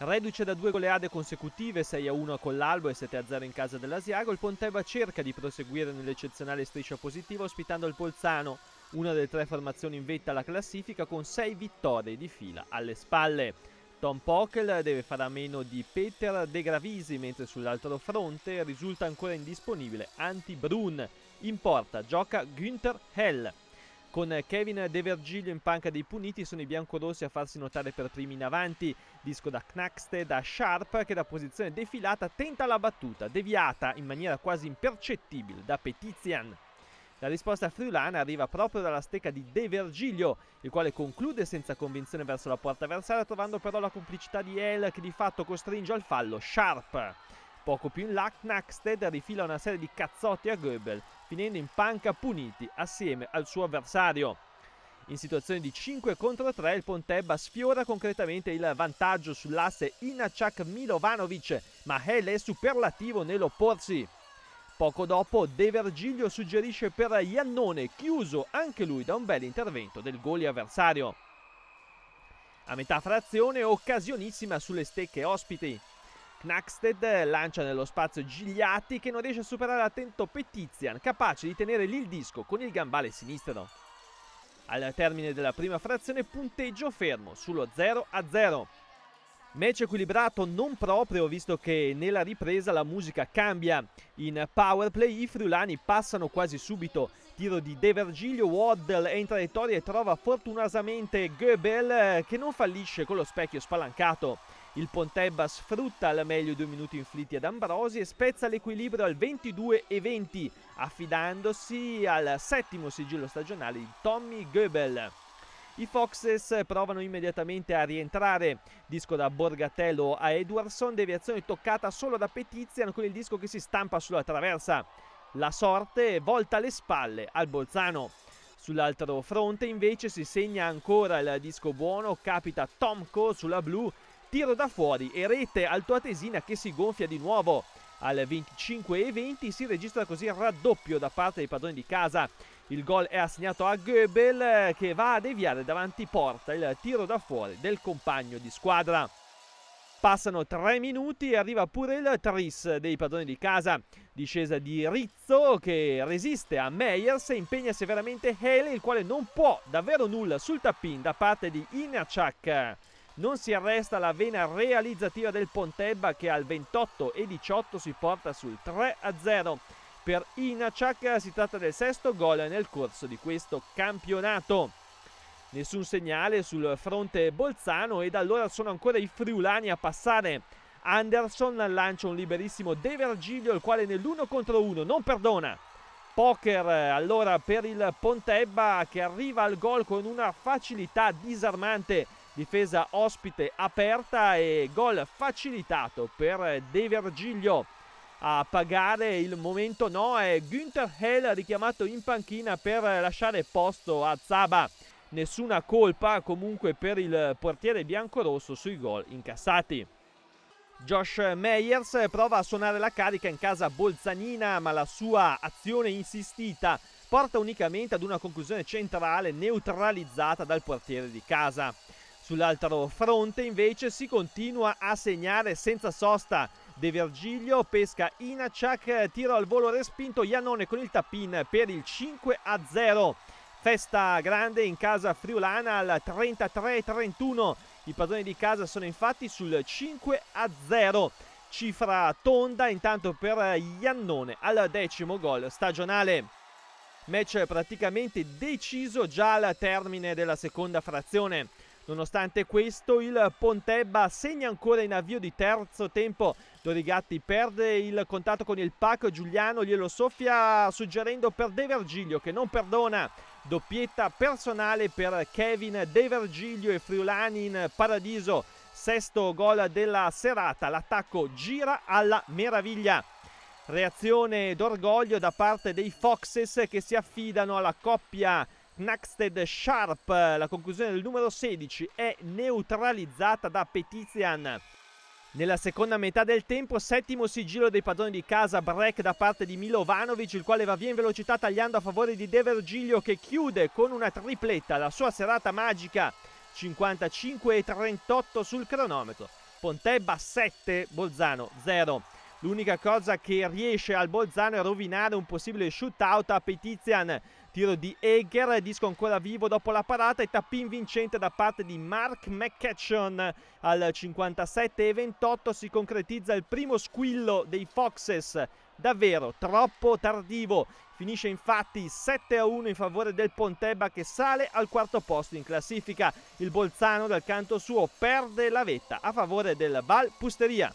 Reduce da due goleade consecutive, 6-1 con l'Albo e 7-0 in casa dell'Asiago, il Ponteva cerca di proseguire nell'eccezionale striscia positiva ospitando il Polzano, una delle tre formazioni in vetta alla classifica con 6 vittorie di fila alle spalle. Tom Pockel deve fare a meno di Peter De Gravisi, mentre sull'altro fronte risulta ancora indisponibile Anti Brun. In porta gioca Günther Hell. Con Kevin De Vergilio in panca dei puniti sono i biancorossi a farsi notare per primi in avanti. Disco da Knackste, da Sharp che da posizione defilata tenta la battuta, deviata in maniera quasi impercettibile da Petizian. La risposta friulana arriva proprio dalla stecca di De Vergilio, il quale conclude senza convinzione verso la porta avversaria, trovando però la complicità di El che di fatto costringe al fallo Sharp. Poco più in là, Knackstead rifila una serie di cazzotti a Goebel, finendo in panca puniti assieme al suo avversario. In situazione di 5 contro 3 il Pontebba sfiora concretamente il vantaggio sull'asse Inacak Milovanovic, ma Hell è superlativo nell'opporsi. Poco dopo De Vergilio suggerisce per Iannone, chiuso anche lui da un bel intervento del goli avversario. A metà frazione, occasionissima sulle stecche ospiti. Knacksted lancia nello spazio Gigliatti che non riesce a superare l'attento Petizian, capace di tenere lì il disco con il gambale sinistro. Al termine della prima frazione punteggio fermo sullo 0 0. Match equilibrato non proprio visto che nella ripresa la musica cambia. In powerplay i friulani passano quasi subito tiro di De Vergilio, Waddle è in traiettoria e trova fortunatamente Goebel eh, che non fallisce con lo specchio spalancato. Il Pontebba sfrutta al meglio i due minuti inflitti ad Ambrosi e spezza l'equilibrio al 22 20, affidandosi al settimo sigillo stagionale di Tommy Goebel. I Foxes provano immediatamente a rientrare. Disco da Borgatello a Edwardson, deviazione toccata solo da Petizian con il disco che si stampa sulla traversa. La sorte volta le spalle al Bolzano. Sull'altro fronte invece si segna ancora il disco buono, capita Tomco sulla blu, tiro da fuori e rete altoatesina che si gonfia di nuovo. Al 25-20 si registra così il raddoppio da parte dei padroni di casa. Il gol è assegnato a Goebel eh, che va a deviare davanti porta il tiro da fuori del compagno di squadra. Passano tre minuti e arriva pure il tris dei padroni di casa. Discesa di Rizzo che resiste a Meyers e impegna severamente Haley, il quale non può davvero nulla sul tappin da parte di Inachak. Non si arresta la vena realizzativa del Pontebba che al 28 e 18 si porta sul 3 a 0. Per Inachak si tratta del sesto gol nel corso di questo campionato nessun segnale sul fronte Bolzano e da allora sono ancora i friulani a passare. Anderson lancia un liberissimo De Vergilio il quale nell'uno contro uno non perdona. Poker eh, allora per il Pontebba che arriva al gol con una facilità disarmante. Difesa ospite aperta e gol facilitato per De Vergilio. A pagare il momento no è Günther Hell richiamato in panchina per lasciare posto a Zaba nessuna colpa comunque per il portiere biancorosso sui gol incassati. Josh Meyers prova a suonare la carica in casa bolzanina, ma la sua azione insistita porta unicamente ad una conclusione centrale neutralizzata dal portiere di casa. Sull'altro fronte invece si continua a segnare senza sosta. De Virgilio pesca Inacciac, tiro al volo respinto Iannone con il tappin per il 5 0 festa grande in casa friulana al 33-31. I padroni di casa sono infatti sul 5 0. Cifra tonda intanto per Iannone al decimo gol stagionale. Match praticamente deciso già al termine della seconda frazione. Nonostante questo il Pontebba segna ancora in avvio di terzo tempo. Dorigatti perde il contatto con il pacco, Giuliano glielo soffia suggerendo per De Vergilio che non perdona. Doppietta personale per Kevin De Vergilio e Friulani in paradiso. Sesto gol della serata, l'attacco gira alla meraviglia. Reazione d'orgoglio da parte dei Foxes che si affidano alla coppia Knackstead Sharp. La conclusione del numero 16 è neutralizzata da Petizian. Nella seconda metà del tempo, settimo sigillo dei padroni di casa, break da parte di Milovanovic, il quale va via in velocità tagliando a favore di De Vergilio che chiude con una tripletta la sua serata magica 55 e 38 sul cronometro. Pontebba 7, Bolzano 0. L'unica cosa che riesce al Bolzano è rovinare un possibile shootout a Petizian Tiro di Eger, disco ancora vivo dopo la parata e tappin vincente da parte di Mark McCatchon. Al 57 e 28 si concretizza il primo squillo dei Foxes, davvero troppo tardivo. Finisce infatti 7 a 1 in favore del Pontebba che sale al quarto posto in classifica. Il Bolzano dal canto suo perde la vetta a favore del Val Pusteria.